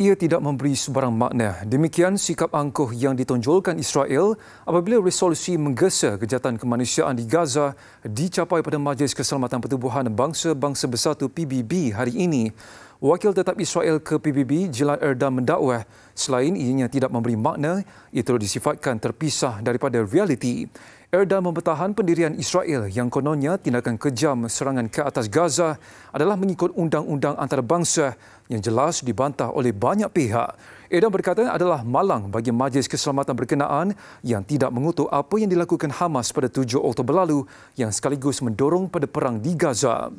ia tidak memberi sebarang makna. Demikian sikap angkuh yang ditonjolkan Israel apabila resolusi menggesa kejahatan kemanusiaan di Gaza dicapai pada Majlis Keselamatan Pertubuhan Bangsa-Bangsa Bersatu PBB hari ini. Wakil Tetap Israel ke PBB, Jilan Erdan mendakwa selain ianya tidak memberi makna, ia telah disifatkan terpisah daripada realiti. Erdan mempertahan pendirian Israel yang kononnya tindakan kejam serangan ke atas Gaza adalah mengikut undang-undang antarabangsa yang jelas dibantah oleh banyak pihak. Erdan berkata adalah malang bagi Majlis Keselamatan Berkenaan yang tidak mengutuk apa yang dilakukan Hamas pada 7 Oktober lalu yang sekaligus mendorong pada perang di Gaza.